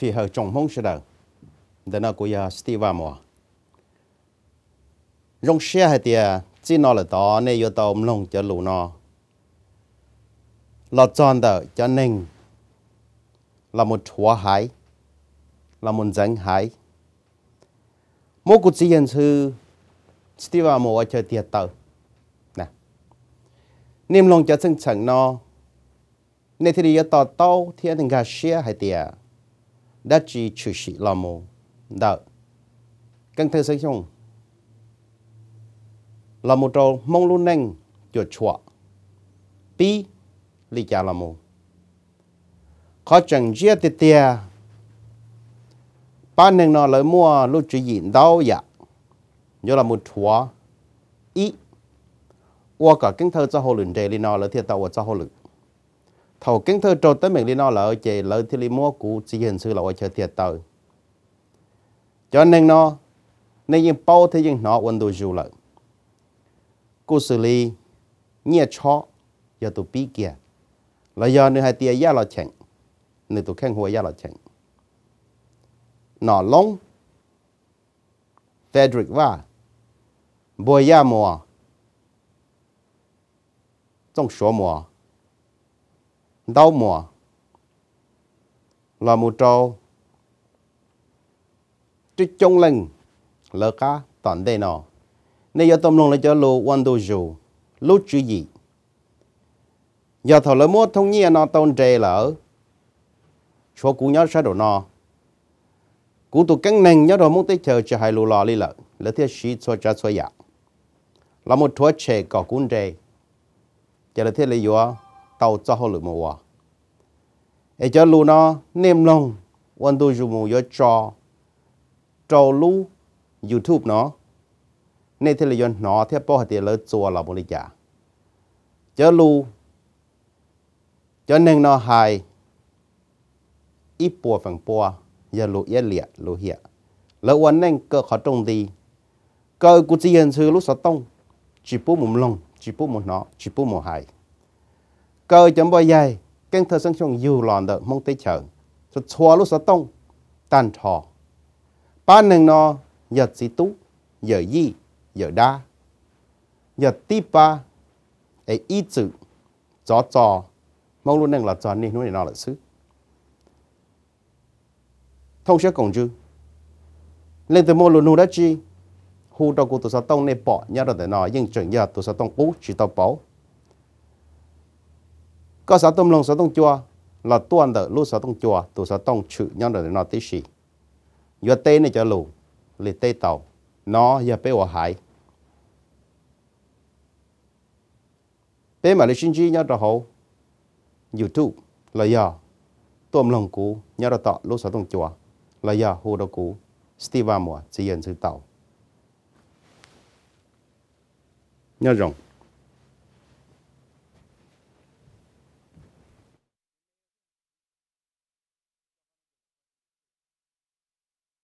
phi hờ trong mong sẽ đợi để nó của ya Steve mò rong xe hay tiệt chỉ nó là đó nên yêu tàu lồng cho lũ nó lọt tròn đỡ cho nên là một chúa hái là một danh hái mỗi cụ chiến nhân sư Steve mò cho tiệt tàu nè niềm lòng cho chân chẳng nó nên thì yêu tàu tàu thiên thành gà xe hay tiệt đã chỉ chủ sĩ là mô đạo căng thơ xây xong là một trâu mong luôn nâng chuột chọa bi lý giả là mô khó chẳng chia tiệt tiệt ba nâng nó lời mua lúc chỉ diện đau dạ như là một chọa ý 我个镜头在后轮这里呢，那天到我在后轮。thầu kiến thơ trộn tới mình đi nó là chị lợi thì đi mua cụ chỉ hình sự là ở thiệt tờ cho nên nó nên những bao thế những nó vẫn đồ dù lợi cụ xử lý nhẹ chó giờ tụ bí kia là giờ nữa hai tia giá là chèn nữa tụ khen hồi giá là chèn nó lông Frederick và bồi giá mùa trong số mùa đau mùa là một trâu chứ trong lưng lỡ cá toàn đây nọ nên giờ tâm lòng là cho lô quan đô dù lô chữ gì giờ thầu lỡ mua thông nhiên nó tôn trề lỡ cho cú nhớ sao đồ nọ cú tụ căng nèng nhớ rồi muốn tới chờ cho hai lô lò đi lỡ là thiết sĩ cho cha cho dạ là một thuở trẻ cỏ cuốn trề giờ là thiết lấy do tàu cho họ lửa mùa ở cho lù nó nêm lòng quan tôi dùng mùa cho trâu lú youtube nó nên thế là do nó theo bao hạt tiền lớn chùa là một lý giả cho lù cho nên nó hài ít bùa phẳng bùa giờ lù yết liệt lù hiệ lỡ quan nên cơ khó trông đi cơ của chỉ hiện sư lúc sáu tông chỉ bố mồm lòng chỉ bố mồm nó chỉ bố mồm hài cơ chấm bò dài keng thơ sang song dù lòn đỡ mong tới chờ sụt chua lúc sọt tông tan trò ba nâng no nhật sĩ tú giờ yi giờ đa nhật tí ba ấy ý chữ gió trò mong luôn nâng là trò nên nó này nó là sứ thông sẽ cổng chứ lên từ mô luôn nu đã chi hu đâu của tụi sao tông này bỏ nhớ rồi để nó nhưng chuẩn giờ tụi sao tông bú chỉ tàu bảo có ก็สาต้มลงสาต้องจัว là tuần đỡ lúc sao tông chua tụ sao tông chữ nhân đỡ nó tí xì giờ tê này cho lù lì tê tàu nó giờ bé hòa hải bé mà lì sinh chi nhau đó hậu youtube là giờ tuom lòng cũ nhớ đó tọ lúc sao tông chua là giờ hồ đó cũ steve mùa chỉ nhận sự tàu nhớ rồng